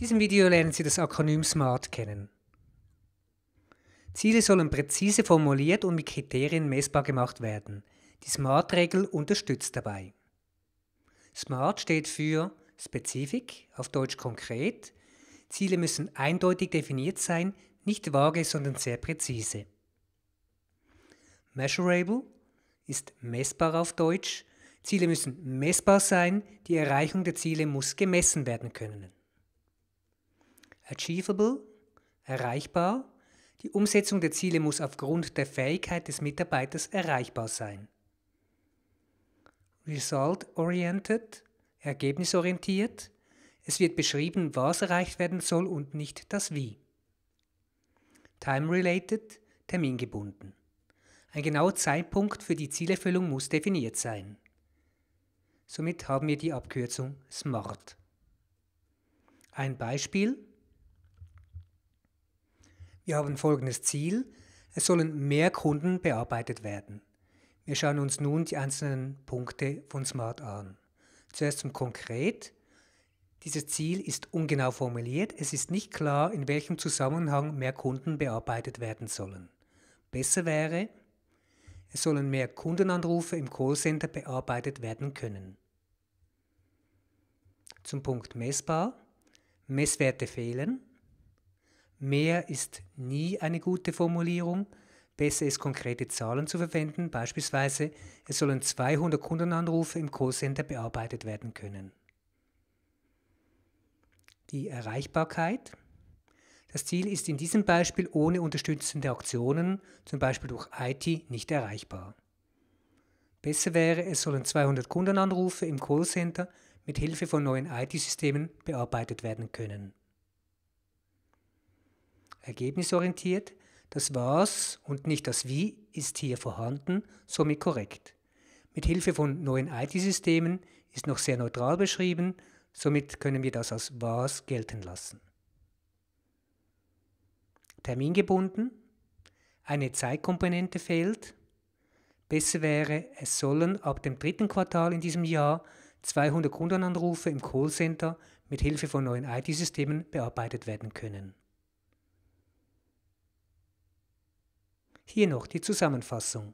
In diesem Video lernen Sie das Akronym SMART kennen. Ziele sollen präzise formuliert und mit Kriterien messbar gemacht werden. Die SMART-Regel unterstützt dabei. SMART steht für Spezifik, auf Deutsch konkret. Ziele müssen eindeutig definiert sein, nicht vage, sondern sehr präzise. Measurable ist messbar auf Deutsch. Ziele müssen messbar sein, die Erreichung der Ziele muss gemessen werden können achievable, erreichbar. Die Umsetzung der Ziele muss aufgrund der Fähigkeit des Mitarbeiters erreichbar sein. Result-oriented, ergebnisorientiert. Es wird beschrieben, was erreicht werden soll und nicht das Wie. Time-related, termingebunden. Ein genauer Zeitpunkt für die Zielerfüllung muss definiert sein. Somit haben wir die Abkürzung SMART. Ein Beispiel. Wir haben folgendes Ziel. Es sollen mehr Kunden bearbeitet werden. Wir schauen uns nun die einzelnen Punkte von Smart an. Zuerst zum Konkret. Dieses Ziel ist ungenau formuliert. Es ist nicht klar, in welchem Zusammenhang mehr Kunden bearbeitet werden sollen. Besser wäre, es sollen mehr Kundenanrufe im Callcenter bearbeitet werden können. Zum Punkt messbar. Messwerte fehlen. Mehr ist nie eine gute Formulierung. Besser ist, konkrete Zahlen zu verwenden. Beispielsweise, es sollen 200 Kundenanrufe im Callcenter bearbeitet werden können. Die Erreichbarkeit. Das Ziel ist in diesem Beispiel ohne unterstützende Aktionen, zum Beispiel durch IT, nicht erreichbar. Besser wäre, es sollen 200 Kundenanrufe im Callcenter mit Hilfe von neuen IT-Systemen bearbeitet werden können. Ergebnisorientiert, das Was und nicht das Wie ist hier vorhanden, somit korrekt. Mit Hilfe von neuen IT-Systemen ist noch sehr neutral beschrieben, somit können wir das als Was gelten lassen. Termingebunden, eine Zeitkomponente fehlt. Besser wäre, es sollen ab dem dritten Quartal in diesem Jahr 200 Kundenanrufe im Callcenter mit Hilfe von neuen IT-Systemen bearbeitet werden können. Hier noch die Zusammenfassung.